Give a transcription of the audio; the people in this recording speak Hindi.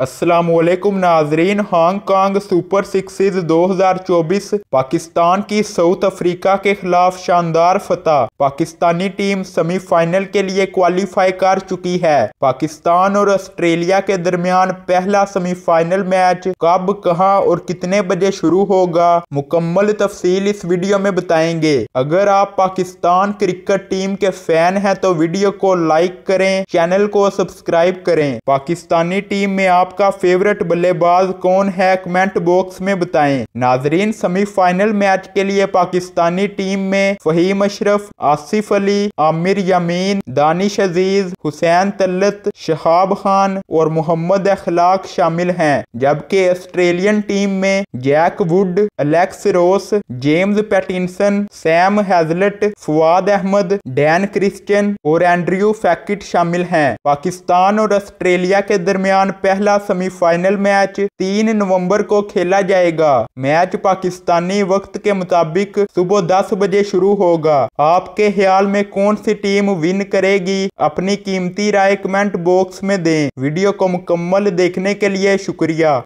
असलकुम नाजरीन हांगकांग सुपर हज़ार 2024 पाकिस्तान की साउथ अफ्रीका के खिलाफ शानदार फतह पाकिस्तानी टीम सेमीफाइनल के लिए क्वालिफाई कर चुकी है पाकिस्तान और ऑस्ट्रेलिया के दरमियान पहला सेमीफाइनल मैच कब कहां और कितने बजे शुरू होगा मुकम्मल तफसील इस वीडियो में बताएंगे अगर आप पाकिस्तान क्रिकेट टीम के फैन हैं तो वीडियो को लाइक करें चैनल को सब्सक्राइब करें पाकिस्तानी टीम में आपका फेवरेट बल्लेबाज कौन है कमेंट बॉक्स में बताए नाजरीन सेमीफाइनल मैच के लिए पाकिस्तानी टीम में फहीम अशरफ आसिफ अली आमिर यमीन दानिश अजीज हुसैन तलत शहाब खान और मोहम्मद अखलाक शामिल हैं जबकि ऑस्ट्रेलियन टीम में Jack Wood Alex Ross James Pattinson Sam Hazlett Fawad Ahmed Dan Christian और एंड्रयू फैकिट शामिल हैं पाकिस्तान और ऑस्ट्रेलिया के दरमियान पहला सेमीफाइनल मैच तीन नवंबर को खेला जाएगा मैच पाकिस्तानी वक्त के मुताबिक सुबह दस बजे शुरू होगा आप आपके ख्याल में कौन सी टीम विन करेगी अपनी कीमती राय कमेंट बॉक्स में दें वीडियो को मुकम्मल देखने के लिए शुक्रिया